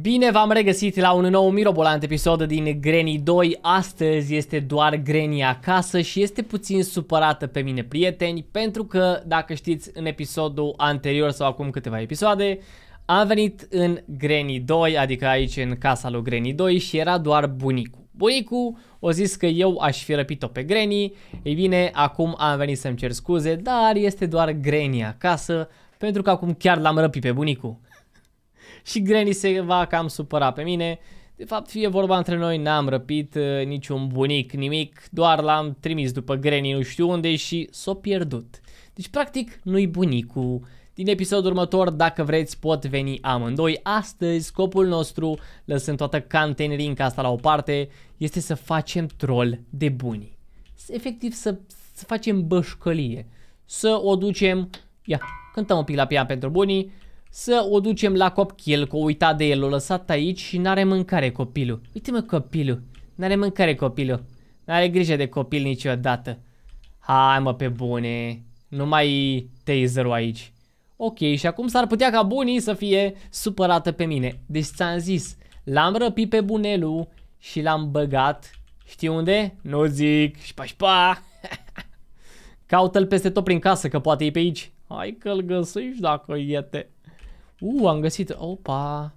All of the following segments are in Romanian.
Bine v-am regăsit la un nou mirobolant episod din Granny 2 Astăzi este doar Granny acasă și este puțin supărată pe mine prieteni Pentru că, dacă știți, în episodul anterior sau acum câteva episoade Am venit în Granny 2, adică aici în casa lui Granny 2 și era doar bunicul Bunicul o zis că eu aș fi răpit-o pe Granny Ei bine, acum am venit să-mi cer scuze, dar este doar Granny acasă Pentru că acum chiar l-am răpit pe bunicul și Granny se va cam supăra pe mine. De fapt, fie vorba între noi, n-am răpit uh, niciun bunic, nimic, doar l-am trimis după Granny nu știu unde și s-o pierdut. Deci, practic, nu-i bunicul. Din episodul următor, dacă vreți, pot veni amândoi. Astăzi, scopul nostru, lăsând toată cantenerinca asta la o parte, este să facem troll de bunii. Efectiv, să, să facem bășcălie. Să o ducem... Ia, cântăm un pic la pian pentru bunii să o ducem la copil, că o uitat de el, o lăsat aici și n-are mâncare copilul. Uite mă copilul, n-are mâncare copilul, n-are grijă de copil niciodată. Hai mă pe bune, nu mai taser-ul aici. Ok, și acum s-ar putea ca bunii să fie supărată pe mine. Deci ți-am zis, l-am răpit pe bunelu și l-am băgat, știi unde? Nu zic, șpa șpa. Caută-l peste tot prin casă, că poate e pe aici. Hai că-l găsești dacă iete. Uh, am găsit. Opa.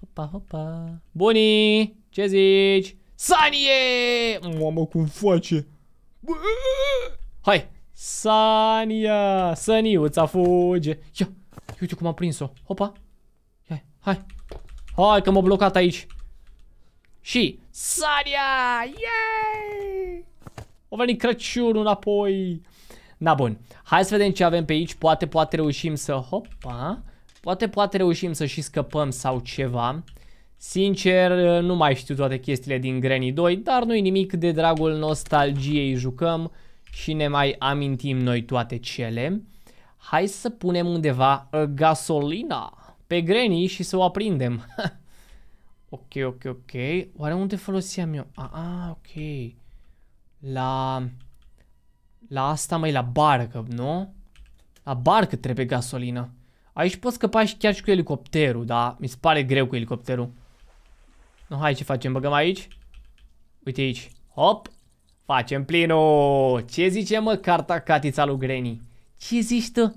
Hopa, hopa. Bunii! Ce zici? Sanie! Mamă, cum face? Bă! Hai! Sania! Săniuța fuge! Ia! Uite cum am prins-o! Hopa! Hai! Hai! Hai că m-a blocat aici! Și Sania! Yay! O venit Crăciunul înapoi! Na bun, hai să vedem ce avem pe aici, poate, poate reușim să... Hopa! Poate, poate reușim să și scăpăm sau ceva. Sincer, nu mai știu toate chestiile din Granny 2, dar nu-i nimic de dragul nostalgiei jucăm și ne mai amintim noi toate cele. Hai să punem undeva uh, gasolina pe Granny și să o aprindem. ok, ok, ok. Oare unde foloseam eu? Ah, ok. La... La asta mai la barcă, nu? La barcă trebuie gasolină. Aici poți scăpa și chiar și cu elicopterul, da? Mi se pare greu cu elicopterul. Nu, hai ce facem? Băgăm aici? Uite aici. Hop! Facem plinul! Ce zice mă carta catița lui Granny? Ce zici tu?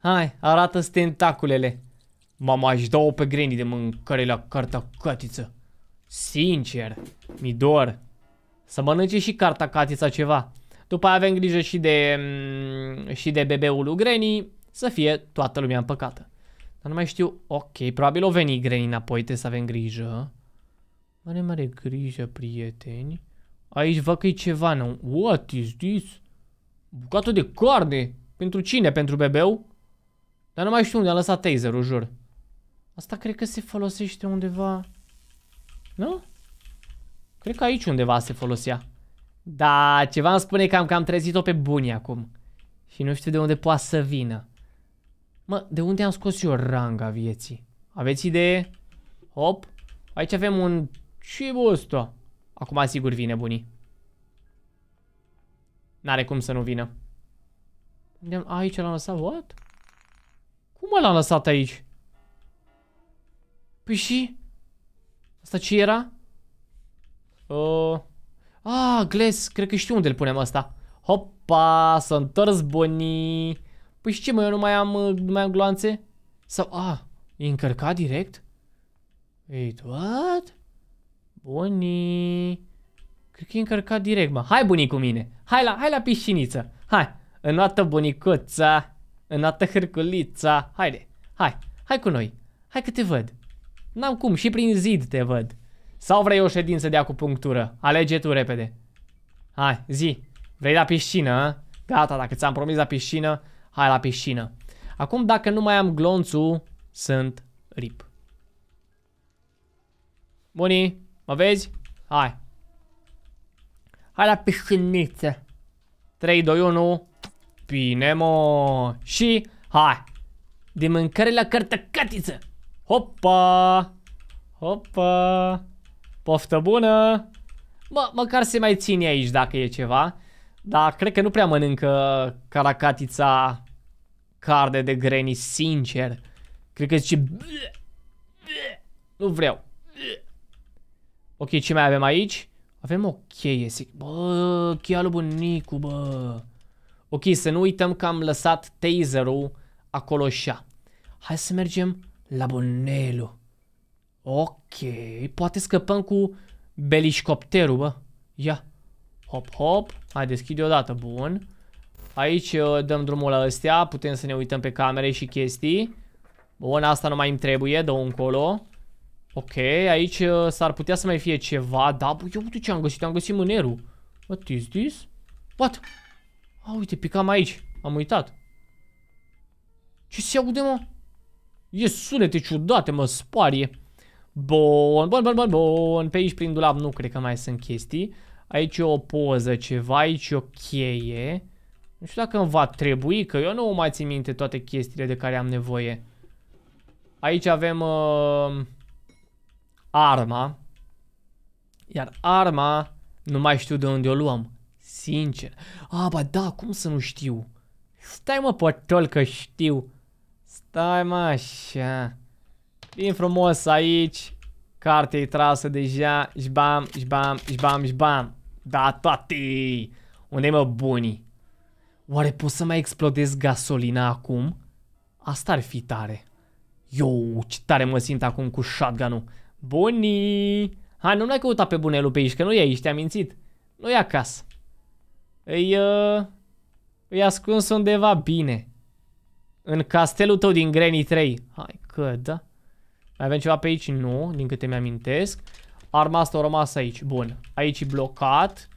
Hai, arată stentaculele. tentaculele. Mama, aș o pe Granny de mâncare la carta catiță. Sincer, mi dor. Să mănânce și carta catița ceva. După aia avem grijă și de, mm, și de bebeul lui Granny să fie toată lumea împăcată. Dar nu mai știu, ok, probabil o veni grei înapoi, trebuie să avem grijă. Mare, mare grijă, prieteni. Aici văd că e ceva nou. What is this? Bucată de carne. Pentru cine? Pentru bebeu? Dar nu mai știu unde a lăsat taserul, jur. Asta cred că se folosește undeva... Nu? Cred că aici undeva se folosea. Da, ceva îmi spune că am, că am trezit-o pe bunii acum. Și nu știu de unde poate să vină. Mă, de unde am scos eu ranga vieții? Aveți idee? Hop. Aici avem un... ce ăsta? Acum sigur vine bunii. N-are cum să nu vină. Unde am... Aici l-am lăsat? What? Cum l-am lăsat aici? Păi și? Asta ce era? Uh... Ah, Gles, cred că știu unde îl punem asta. Hopa, s-a întors bunii. Păi și ce mă, eu nu mai am, uh, nu mai am gloanțe? Sau, a, e încărcat direct? Ei, what? Bunii. Cred că e încărcat direct, mă. Hai bunii cu mine. Hai la, hai la pisciniță. Hai. Înnoată bunicuța. Înnoată hârculița. Haide. Hai. Hai cu noi. Hai că te văd. N-am cum. Și prin zid te văd. Sau vrei o ședință de acupunctură? Alege tu repede. Hai, zi. Vrei la piscină, ă? Gata, dacă ți-am promis la piscină, Hai la piscină. Acum dacă nu mai am glonțul, sunt rip. Bunii, mă vezi? Hai. Hai la pisciniță. 3, 2, 1. Bine, mă. Și hai. De mâncare la cărtăcatiță. Hopa. Hopa. Poftă bună. Mă, măcar se mai ține aici dacă e ceva. Dar cred că nu prea mănâncă caracatița carne de granny, sincer. Cred că zice... Nu vreau. Ok, ce mai avem aici? Avem o cheie, zic. Bă, cheia lui bunicu, bă. Ok, să nu uităm că am lăsat taserul acolo așa. Hai să mergem la bunelu. Ok, poate scăpăm cu belișcopterul, bă. Ia. Hop, hop. Mai deschide odată, bun. Aici uh, dăm drumul la astea, putem să ne uităm pe camere și chestii. Bun, asta nu mai îmi trebuie, dă încolo. Ok, aici uh, s-ar putea să mai fie ceva, da, bă, eu uite ce am găsit, am găsit mânerul. What is this? What? A, uite, picam aici, am uitat. Ce se aude, mă? E sunete ciudate, mă sparie. Bun, bun, bun, bun, bun. Pe aici, prin dulap, nu cred că mai sunt chestii. Aici e o poză, ceva, aici e o cheie. Nu știu dacă îmi va trebui, că eu nu mai țin minte toate chestiile de care am nevoie. Aici avem uh, arma. Iar arma nu mai știu de unde o luăm. Sincer. A, ba da, cum să nu știu? Stai mă pătol că știu. Stai mă așa. Vin frumos aici. Cartea e trasă deja. Jbam, jbam, jbam, jbam. Da, toate. Unde mă bunii? Oare pot să mai explodez gasolina acum? Asta ar fi tare. Yo, ce tare mă simt acum cu shotgun-ul. Bunii! Hai, nu ne-ai căutat pe bunelul pe aici, că nu e aici, te-am mințit. Nu e acasă. Îi, uh, îi ascuns undeva bine. În castelul tău din Granny 3. Hai că da. Mai avem ceva pe aici? Nu, din câte mi-amintesc. Arma asta a rămas aici. Bun. Aici e blocat.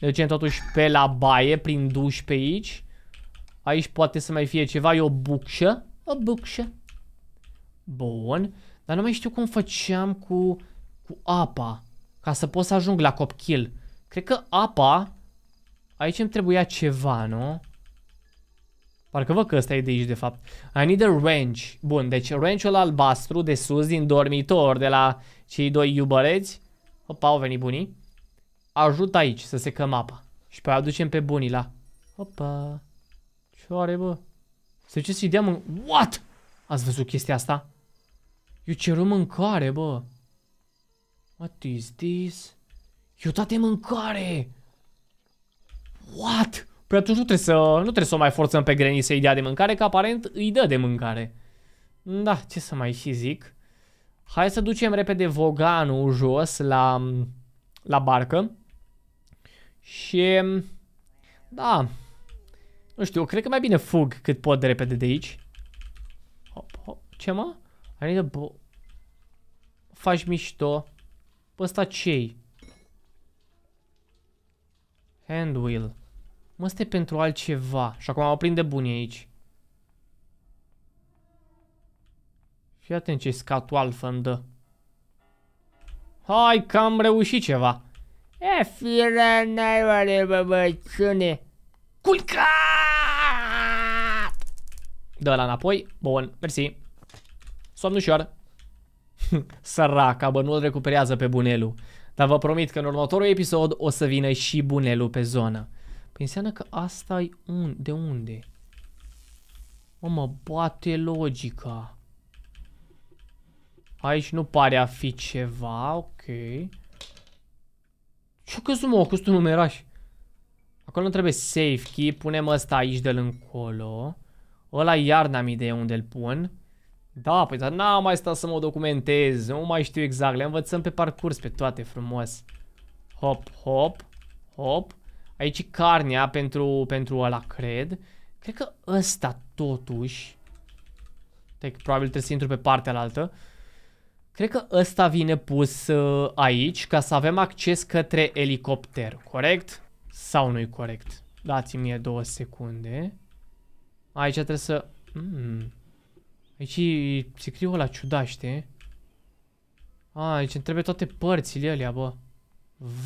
Ne ducem totuși pe la baie, prin duș pe aici. Aici poate să mai fie ceva, e o bucșă. O bucșă. Bun. Dar nu mai știu cum făceam cu, cu apa. Ca să pot să ajung la copchil. Cred că apa... Aici îmi trebuia ceva, nu? Parcă văd că ăsta e de aici, de fapt. I need a wrench. Bun, deci wrench-ul albastru de sus, din dormitor, de la cei doi iubăreți. Opa, au venit bunii ajută aici să secăm apa. Și pe aducem pe bunii la... Opa! Ce are, bă? Să ce să-i deam în... What? Ați văzut chestia asta? Eu ceru mâncare, bă. What is this? Eu toate mâncare! What? Păi atunci nu trebuie să, nu trebuie să o mai forțăm pe Granny să-i dea de mâncare, că aparent îi dă de mâncare. Da, ce să mai și zic. Hai să ducem repede voganul jos la, la barcă. Și... Da. Nu știu, cred că mai bine fug cât pot de repede de aici. Hop, hop. Ce mă? I de a Faci mișto. Pe ăsta ce Hand wheel. Mă, este pentru altceva. Și acum mă prind de bunie aici. Fii atent ce scatul alfă îmi dă. Hai că am reușit ceva. E, firea n-ai oare, bă, Culcat! Dă la înapoi. Bun, mersi. Somnușor. Săraca, bă, nu-l recuperează pe Bunelu. Dar vă promit că în următorul episod o să vină și Bunelu pe zonă. Păi înseamnă că asta e un... de unde? Mă, mă bate logica. Aici nu pare a fi ceva, ok. Ce-o căzut mă, o căzut un numeraș. Acolo nu trebuie safe key, punem ăsta aici de încolo. Ăla iar n-am idee unde l pun. Da, păi dar n-am mai stat să mă documentez, nu mai știu exact, le învățăm pe parcurs pe toate frumos. Hop, hop, hop. Aici e carnea pentru, pentru ăla, cred. Cred că ăsta totuși... Deci, probabil trebuie să intru pe partea alaltă. Cred că ăsta vine pus uh, aici ca să avem acces către elicopter, corect? Sau nu-i corect? Dați-mi mie două secunde. Aici trebuie să... Mm. Aici se scrie o la ciudaște. A, aici îmi trebuie toate părțile alea, bă.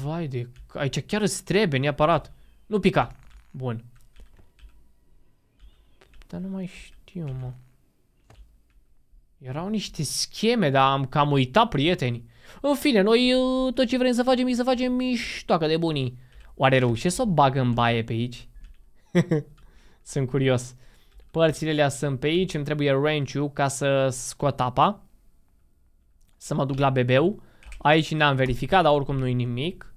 Vai de... Aici chiar îți trebuie neapărat. Nu pica. Bun. Dar nu mai știu, mă. Erau niște scheme, dar am cam uitat, prieteni. În fine, noi uh, tot ce vrem să facem e să facem miștoacă de bunii. Oare reușesc să o bag în baie pe aici? Sunt curios. Părțile alea sunt pe aici, îmi trebuie range ca să scot apa. Să mă duc la bebeu. Aici n-am verificat, dar oricum nu-i nimic.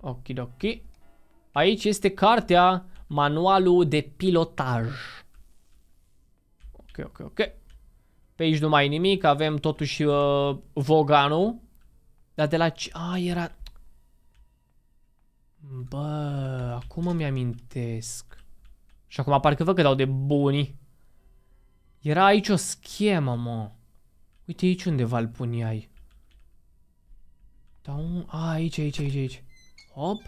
Ok, ok. Aici este cartea, manualul de pilotaj. Ok, ok, ok. Pe aici nu mai nimic, avem totuși uh, Voganu. Dar de la ce... A, ah, era... Bă, acum îmi amintesc. Și acum parcă văd că dau de buni Era aici o schemă, mă. Uite aici undeva îl puneai. Da, un... A, aici, aici, aici, aici. Hop.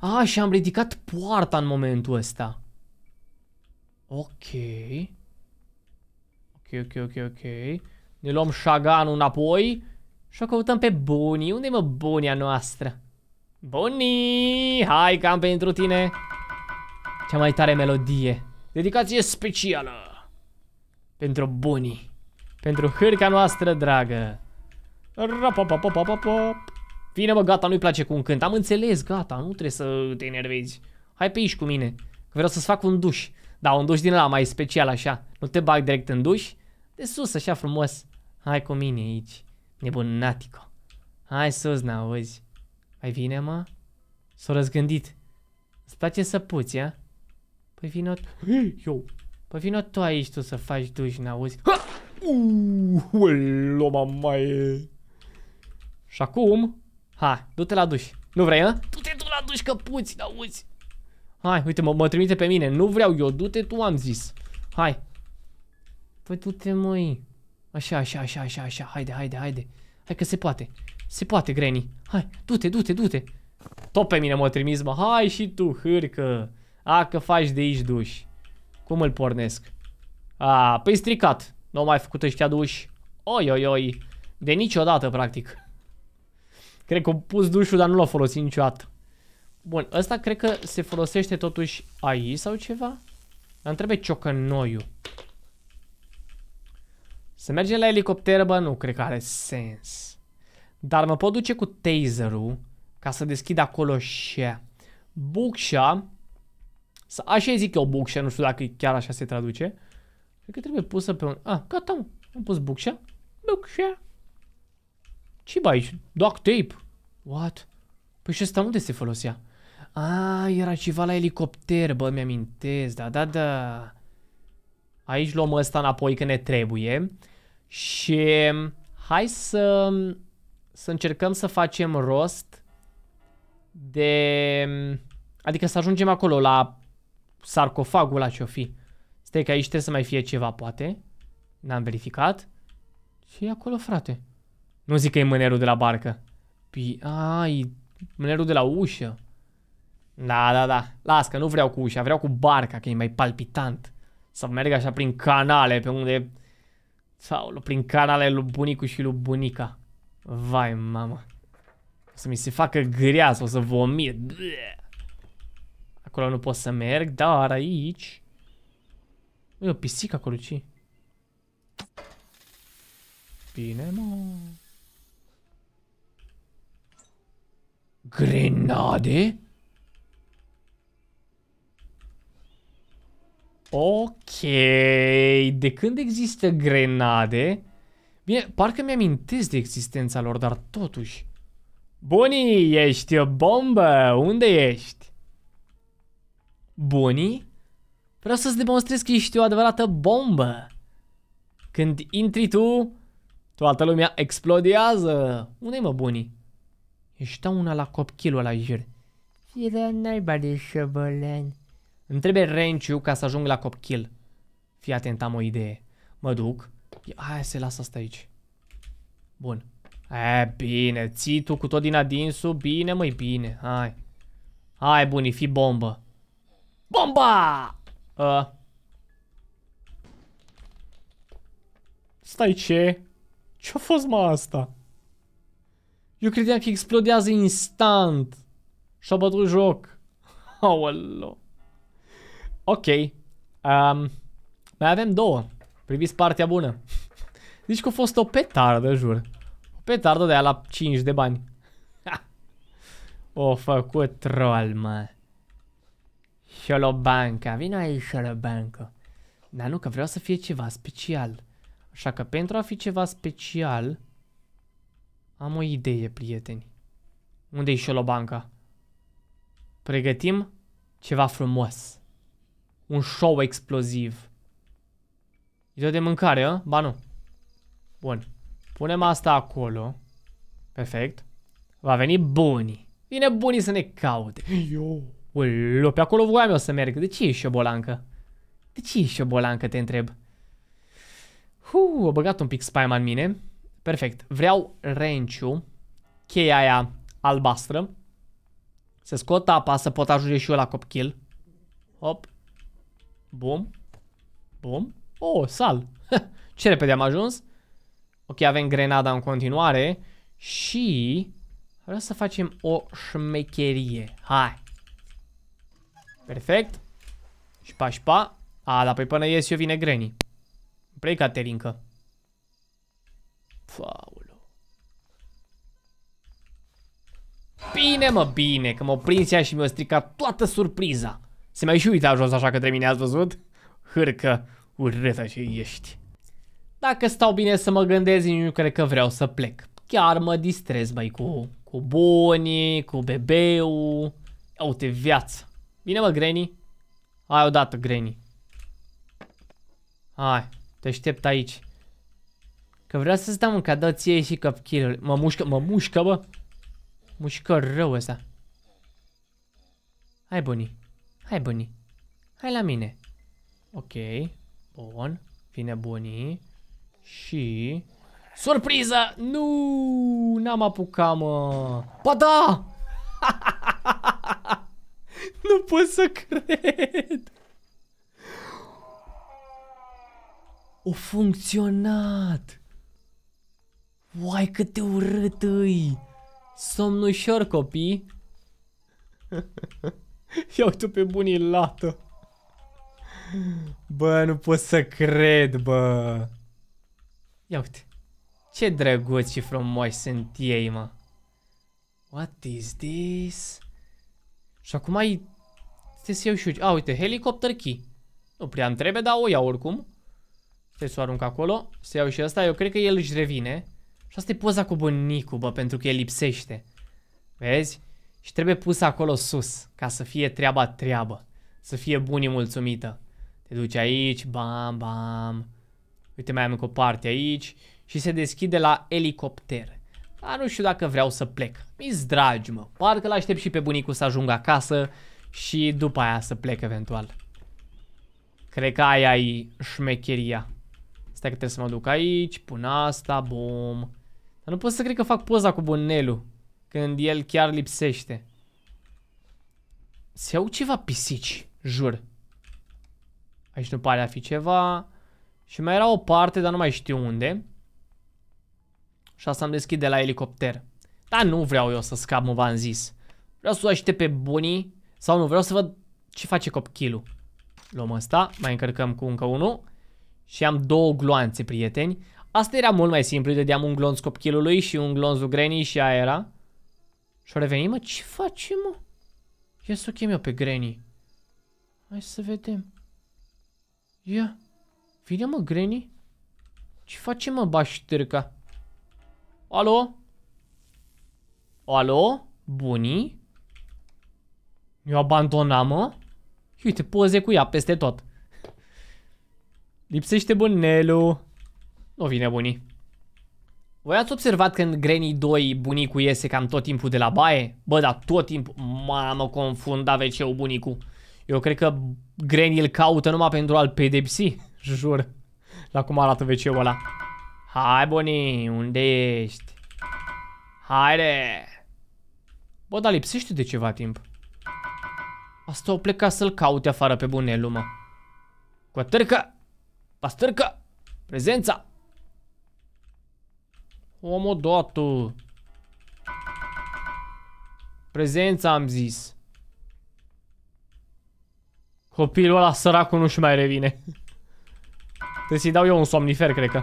A, și am ridicat poarta în momentul ăsta. Ok ok, ok, ok. Ne luăm șaganul înapoi și o căutăm pe Bonnie. unde e mă Bonia noastră? Bonnie, hai că am pentru tine cea mai tare melodie. Dedicație specială pentru Bonnie. Pentru hârca noastră dragă. Vine mă, gata, nu-i place cum cânt. Am înțeles, gata, nu trebuie să te enervezi. Hai pe aici cu mine, că vreau să-ți fac un duș. Da, un duș din ăla mai special așa. Nu te bag direct în duș, de sus, așa frumos. Hai cu mine aici, nebunatico. Hai sus, n-auzi. Ai vine, mă? s a răzgândit. Îți place să puți, ia? Păi vină... Eu! Păi vină tu aici tu să faci duș, n-auzi? Ha! Uuuu, mamaie! Și acum... Ha, du-te la duș. Nu vrei, a? Du-te tu la duș că puți, n-auzi? Hai, uite, mă, mă trimite pe mine. Nu vreau eu, du-te tu, am zis. Hai, Păi tu te măi. Așa, așa, așa, așa, așa. Haide, haide, haide. Hai că se poate. Se poate, Granny. Hai, du-te, du-te, du-te. Tot pe mine m-a trimis, mă. Hai și tu, hârcă. A, că faci de aici duș. Cum îl pornesc? A, păi stricat. Nu au mai făcut ăștia duși. Oi, oi, oi. De niciodată, practic. Cred că am pus dușul, dar nu l-a folosit niciodată. Bun, ăsta cred că se folosește totuși aici sau ceva? Dar îmi trebuie ciocănoiul. Să mergem la elicopter, bă, nu cred că are sens. Dar mă pot duce cu taserul ca să deschid acolo și bucșa. Să așa zic eu bucșa, nu știu dacă chiar așa se traduce. Cred că trebuie pusă pe un... Ah, gata, am pus bucșa. Bucșa. ce bai? aici? Duct tape. What? Păi și ăsta unde se folosea? A, ah, era ceva la elicopter, bă, mi-amintesc, da, da, da. Aici luăm ăsta înapoi că ne trebuie. Și mm, hai să, mm, să încercăm să facem rost de... Mm, adică să ajungem acolo la sarcofagul la ce-o fi. Stai că aici trebuie să mai fie ceva, poate. N-am verificat. Și e acolo, frate. Nu zic că e mânerul de la barcă. Păi, ai, mânerul de la ușă. Da, da, da. Las că nu vreau cu ușa, vreau cu barca, că e mai palpitant. Să merg așa prin canale, pe unde sau prin canale lui bunicu și lui bunica. Vai, mama. O să mi se facă greas, o să vomit. Acolo nu pot să merg, dar aici... E o pisică acolo, ce Bine, mă. Grenade? Ok, de când există grenade? Bine, parcă mi-amintesc de existența lor, dar totuși. Bunii, ești o bombă! Unde ești? Bunii? Vreau să-ți demonstrez că ești o adevărată bombă. Când intri tu, toată lumea explodează. unde mă, bunii? Ești una la copchilul ăla, jur. Fira naiba de șobolani. Îmi trebuie range ca să ajung la cop kill. Fii atent, am o idee. Mă duc. Hai să las asta aici. Bun. E, bine, ții tu cu tot din adinsul, bine măi, bine, hai. Hai bunii, fi bombă. Bomba! A. Ă. Stai ce? Ce-a fost mă asta? Eu credeam că explodează instant. Și-a bătut joc. Aoleu. Ok. Um, mai avem două. Priviți partea bună. Zici că a fost o petardă, jur. O petardă de aia la 5 de bani. Ha. O făcut troll, mă. Șolobanca. Vino aici, șolobanca. Dar nu, că vreau să fie ceva special. Așa că pentru a fi ceva special... Am o idee, prieteni. Unde-i șolobanca? Pregătim ceva frumos un show exploziv. Îi dă de mâncare, a? Ă? Ba nu. Bun. Punem asta acolo. Perfect. Va veni bunii. Vine bunii să ne caute. Eu. Ulu, pe acolo voiam eu să merg. De ce e șobolancă? De ce e șobolancă, te întreb? Huu, a băgat un pic spaima în mine. Perfect. Vreau renciu. Cheia aia albastră. Se scot apa să pot ajunge și eu la copkill. Hop. Bum. Bum. Oh, sal. Ce repede am ajuns. Ok, avem grenada în continuare. Și... Vreau să facem o șmecherie. Hai. Perfect. și pa. A, dar păi până ies eu vine greni. Plei Caterinca. Faulu. Bine mă, bine, că m o prins ea și mi-a stricat toată surpriza. Se mai și uita jos așa către mine, ați văzut? Hârcă, urâtă ce ești. Dacă stau bine să mă gândesc, nu cred că vreau să plec. Chiar mă distrez, băi, cu, cu bonii, cu bebeu. Ia uite, viață. Bine mă, Granny. Hai odată, Granny. Hai, te aștept aici. Că vreau să-ți dau un cadou ție și cupkill Mă mușcă, mă mușcă, bă. Mușcă rău ăsta. Hai, bunii. Hai, bunii. Hai la mine. Ok. Bun. Vine bunii. Și... Surpriză! Nu! N-am apucat, mă! Ba da! nu pot să cred! O funcționat! Uai, cât de urât îi! Somn ușor, copii! Ia uite pe bunii lată. Bă, nu pot să cred, bă. Ia uite. Ce drăguți și frumoși sunt ei, mă. What is this? Și acum ai... Trebuie să iau și A, uite, helicopter key. Nu prea îmi trebuie, dar o iau oricum. Trebuie să o arunc acolo. Să iau și asta. Eu cred că el își revine. Și asta e poza cu bunicul, bă, pentru că el lipsește. Vezi? Și trebuie pus acolo sus, ca să fie treaba treabă, să fie bunii mulțumită. Te duci aici, bam, bam, uite mai am încă o parte aici și se deschide la elicopter. Dar nu știu dacă vreau să plec. Mi-s dragi, mă. Parcă l-aștept și pe bunicu să ajungă acasă și după aia să plec eventual. Cred că aia e șmecheria. Stai că trebuie să mă duc aici, pun asta, bum. Dar nu pot să cred că fac poza cu bunelul. Când el chiar lipsește. Se au ceva pisici, jur. Aici nu pare a fi ceva. Și mai era o parte, dar nu mai știu unde. Și asta am deschis de la elicopter. Dar nu vreau eu să scap, mă v-am zis. Vreau să o aștept pe bunii. Sau nu, vreau să văd ce face copchilul. Luăm ăsta, mai încărcăm cu încă unul. Și am două gloanțe, prieteni. Asta era mult mai simplu, dădeam un glonț copchilului și un glonț lui Granny și aia era. Și-o revenit, mă? Ce facem, mă? Ia să o chem eu pe Granny. Hai să vedem. Ia. Vine, mă, Granny? Ce facem mă, baștârca? Alo? Alo? Bunii? Eu abandonam, mă? Uite, poze cu ea peste tot. Lipsește bunelul. Nu vine bunii. Voi ați observat că Granny 2 bunicul iese cam tot timpul de la baie? Bă, dar tot timpul... Mamă, confunda da, wc bunicul. Eu cred că Granny îl caută numai pentru a-l pedepsi. Jur. La cum arată wc ăla. Hai, Boni, unde ești? Haide! Bă, dar lipsește de ceva timp. Asta o pleca să-l caute afară pe bunelul, mă. Cu atârcă! Pastârcă! Prezența! Omodoto. Prezența am zis. Copilul ăla săracul nu-și mai revine. Trebuie să-i dau eu un somnifer, cred că.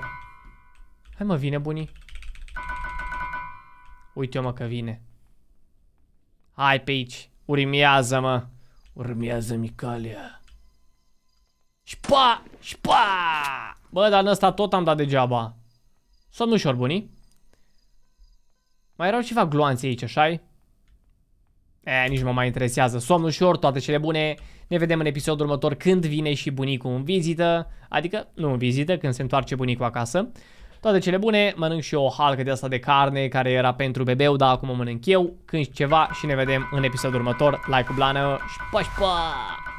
Hai mă, vine bunii. Uite-o mă că vine. Hai pe aici. Urmează-mă. Urmează-mi calea. Șpa! Șpa! Bă, dar în ăsta tot am dat degeaba. ușor, bunii. Mai erau ceva gloanțe aici, așa -i? E, nici mă mai interesează. Somn ușor, toate cele bune. Ne vedem în episodul următor când vine și bunicul în vizită. Adică, nu în vizită, când se întoarce bunicul acasă. Toate cele bune, mănânc și o halcă de asta de carne care era pentru bebeu, dar acum o mănânc eu, când ceva și ne vedem în episodul următor. Like ul blană și pa, și pa! Păi!